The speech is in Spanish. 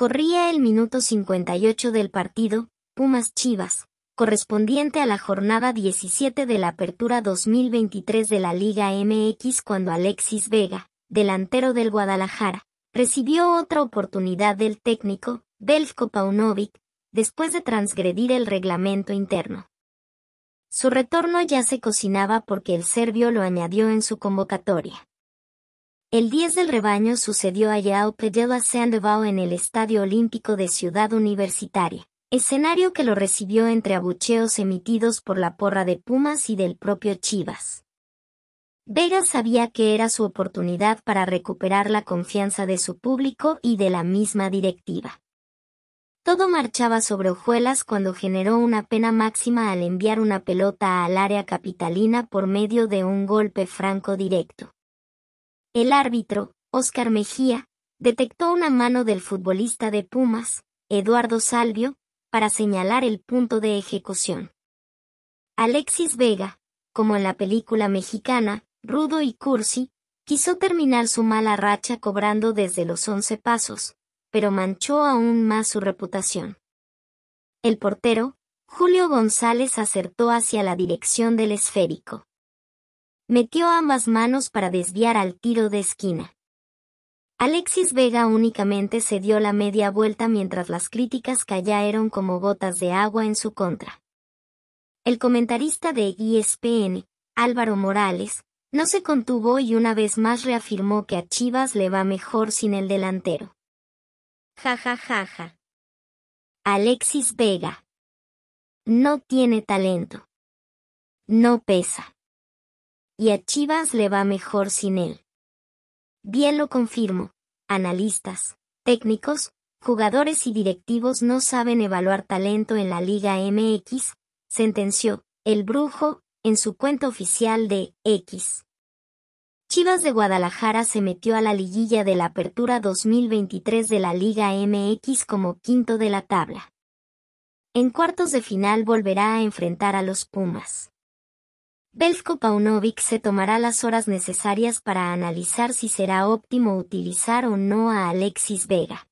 Corría el minuto 58 del partido, Pumas Chivas, correspondiente a la jornada 17 de la Apertura 2023 de la Liga MX cuando Alexis Vega, delantero del Guadalajara, recibió otra oportunidad del técnico, Belko Paunovic, después de transgredir el reglamento interno. Su retorno ya se cocinaba porque el serbio lo añadió en su convocatoria. El 10 del rebaño sucedió a Yao Pedela Sandoval en el Estadio Olímpico de Ciudad Universitaria, escenario que lo recibió entre abucheos emitidos por la porra de Pumas y del propio Chivas. Vega sabía que era su oportunidad para recuperar la confianza de su público y de la misma directiva. Todo marchaba sobre hojuelas cuando generó una pena máxima al enviar una pelota al área capitalina por medio de un golpe franco directo. El árbitro, Óscar Mejía, detectó una mano del futbolista de Pumas, Eduardo Salvio, para señalar el punto de ejecución. Alexis Vega, como en la película mexicana, Rudo y Cursi, quiso terminar su mala racha cobrando desde los once pasos, pero manchó aún más su reputación. El portero, Julio González acertó hacia la dirección del esférico metió ambas manos para desviar al tiro de esquina. Alexis Vega únicamente se dio la media vuelta mientras las críticas callaron como gotas de agua en su contra. El comentarista de ESPN, Álvaro Morales, no se contuvo y una vez más reafirmó que a Chivas le va mejor sin el delantero. Ja ja Alexis Vega. No tiene talento. No pesa y a Chivas le va mejor sin él. Bien lo confirmo, analistas, técnicos, jugadores y directivos no saben evaluar talento en la Liga MX, sentenció el brujo en su cuenta oficial de X. Chivas de Guadalajara se metió a la liguilla de la Apertura 2023 de la Liga MX como quinto de la tabla. En cuartos de final volverá a enfrentar a los Pumas. Belsko Paunovic se tomará las horas necesarias para analizar si será óptimo utilizar o no a Alexis Vega.